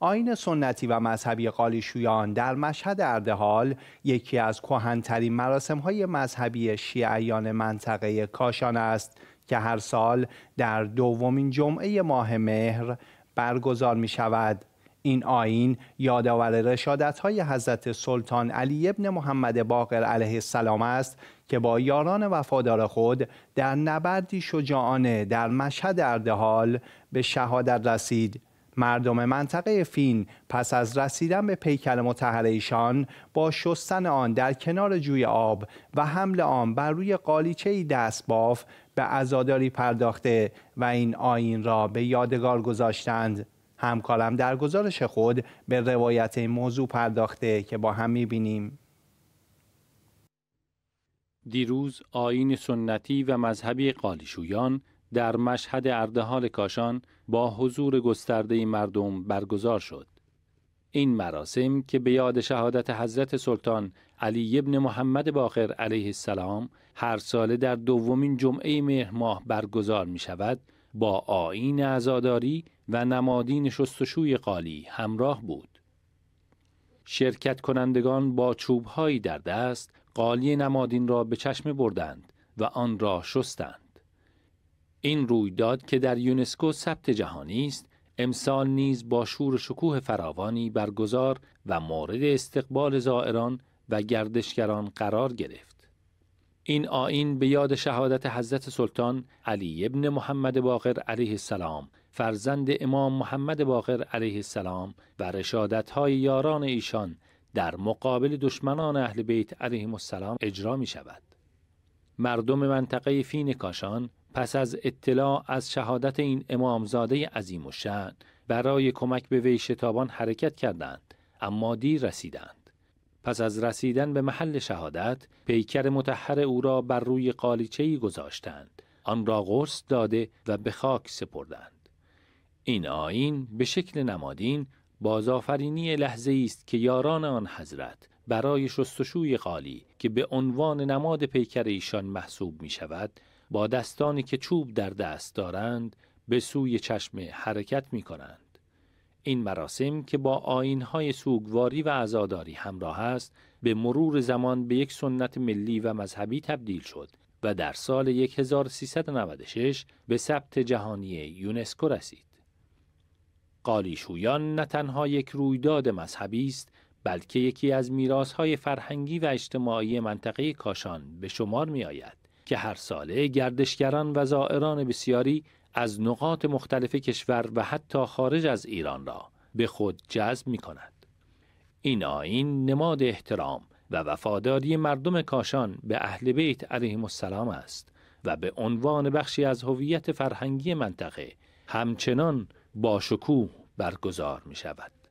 آین سنتی و مذهبی قالیشویان در مشهد اردهال یکی از کهنترین های مذهبی شیعیان منطقه کاشان است که هر سال در دومین جمعه ماه مهر برگزار می شود. این آین یادآور رشادت های حضرت سلطان علی ابن محمد باقر علیه السلام است که با یاران وفادار خود در نبردی شجاعانه در مشهد اردهال به شهادت رسید مردم منطقه فین پس از رسیدن به پیکر ایشان با شستن آن در کنار جوی آب و حمل آن بر روی قالیچه دست باف به ازاداری پرداخته و این آین را به یادگار گذاشتند. همکارم در گزارش خود به روایت این موضوع پرداخته که با هم میبینیم. دیروز آین سنتی و مذهبی قالیشویان در مشهد اردهال کاشان با حضور گسترده مردم برگزار شد. این مراسم که به یاد شهادت حضرت سلطان علی ابن محمد باخر علیه السلام هر ساله در دومین جمعه مهر ماه برگزار می شود با آین ازاداری و نمادین شستشوی قالی همراه بود. شرکت کنندگان با چوبهایی در دست قالی نمادین را به چشم بردند و آن را شستند. این رویداد که در یونسکو ثبت جهانی است امسال نیز با شور و شکوه فراوانی برگزار و مورد استقبال زائران و گردشگران قرار گرفت این آین به یاد شهادت حضرت سلطان علی ابن محمد باقر علیه السلام فرزند امام محمد باقر علیه السلام و رشادت های یاران ایشان در مقابل دشمنان اهل بیت علیهم السلام اجرا می شود مردم منطقه فین کاشان پس از اطلاع از شهادت این امامزاده عظیم و شن برای کمک به وی شتابان حرکت کردند اما دیر رسیدند پس از رسیدن به محل شهادت پیکر متحر او را بر روی قالیچه‌ای گذاشتند آن را قرص داده و به خاک سپردند این آین به شکل نمادین بازآفرینی لحظه است که یاران آن حضرت برای شستشوی قالی که به عنوان نماد پیکر ایشان محسوب می شود با دستانی که چوب در دست دارند به سوی چشمه حرکت می کنند. این مراسم که با آینهای سوگواری و عزاداری همراه است به مرور زمان به یک سنت ملی و مذهبی تبدیل شد و در سال 1396 به ثبت جهانی یونسکو رسید. قالیشویان نه تنها یک رویداد مذهبی است بلکه یکی از میراث‌های فرهنگی و اجتماعی منطقه کاشان به شمار می که هر ساله گردشگران و زائران بسیاری از نقاط مختلف کشور و حتی خارج از ایران را به خود جذب می کند. این آین نماد احترام و وفاداری مردم کاشان به اهل بیت علیهم السلام است و به عنوان بخشی از هویت فرهنگی منطقه همچنان با شکوه برگزار می شود.